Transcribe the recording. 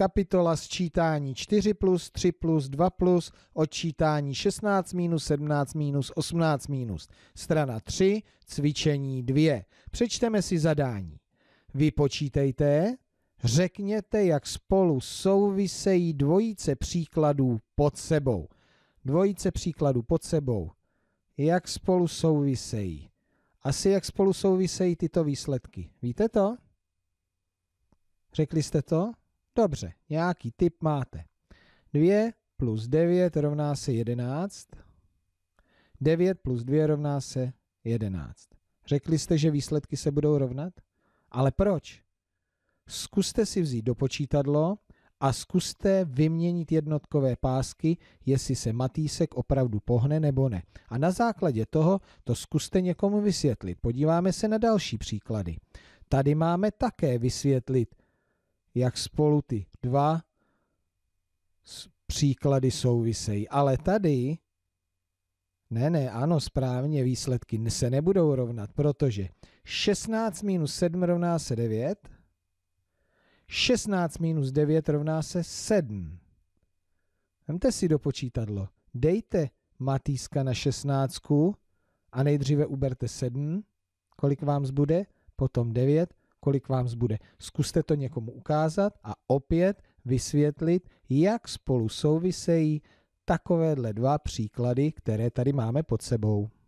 kapitola sčítání 4 plus, 3 plus, 2 plus, odčítání 16 minus, 17 minus, 18 minus. Strana 3, cvičení 2. Přečteme si zadání. Vypočítejte, řekněte, jak spolu souvisejí dvojice příkladů pod sebou. Dvojice příkladů pod sebou. Jak spolu souvisejí? Asi jak spolu souvisejí tyto výsledky. Víte to? Řekli jste to? Dobře, nějaký typ máte. 2 plus 9 rovná se 11. 9 plus 2 rovná se 11. Řekli jste, že výsledky se budou rovnat? Ale proč? Zkuste si vzít do počítadlo a zkuste vyměnit jednotkové pásky, jestli se Matýsek opravdu pohne nebo ne. A na základě toho to zkuste někomu vysvětlit. Podíváme se na další příklady. Tady máme také vysvětlit jak spolu ty dva příklady souvisejí. Ale tady, ne, ne, ano, správně, výsledky se nebudou rovnat, protože 16 minus 7 rovná se 9, 16 minus 9 rovná se 7. Vemte si do počítadlo, dejte Matýska na 16 a nejdříve uberte 7, kolik vám zbude, potom 9 kolik vám zbude. Zkuste to někomu ukázat a opět vysvětlit, jak spolu souvisejí takovéhle dva příklady, které tady máme pod sebou.